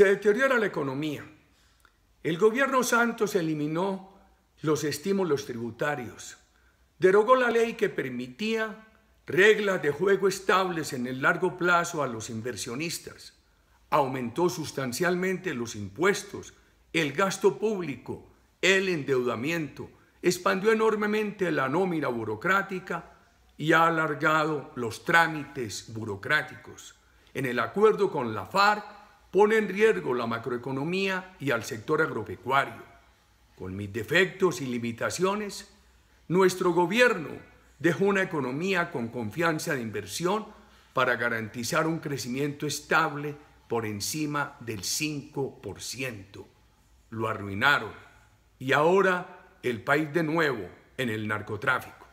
Se deteriora la economía. El gobierno Santos eliminó los estímulos tributarios, derogó la ley que permitía reglas de juego estables en el largo plazo a los inversionistas, aumentó sustancialmente los impuestos, el gasto público, el endeudamiento, expandió enormemente la nómina burocrática y ha alargado los trámites burocráticos. En el acuerdo con la FARC, pone en riesgo la macroeconomía y al sector agropecuario. Con mis defectos y limitaciones, nuestro gobierno dejó una economía con confianza de inversión para garantizar un crecimiento estable por encima del 5%. Lo arruinaron y ahora el país de nuevo en el narcotráfico.